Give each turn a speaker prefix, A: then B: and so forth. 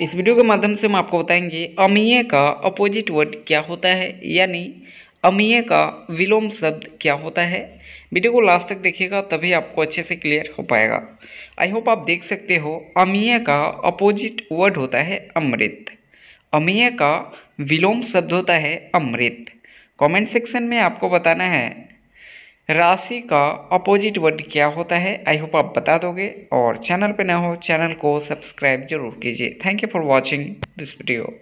A: इस वीडियो के माध्यम से हम आपको बताएंगे अमीय का अपोजिट वर्ड क्या होता है यानी अमीय का विलोम शब्द क्या होता है वीडियो को लास्ट तक देखिएगा तभी आपको अच्छे से क्लियर हो पाएगा आई होप आप देख सकते हो अमीय का अपोजिट वर्ड होता है अमृत अमीय का विलोम शब्द होता है अमृत कमेंट सेक्शन में आपको बताना है राशि का अपोजिट वर्ड क्या होता है आई होप आप बता दोगे और चैनल पे ना हो चैनल को सब्सक्राइब जरूर कीजिए thank you for watching this video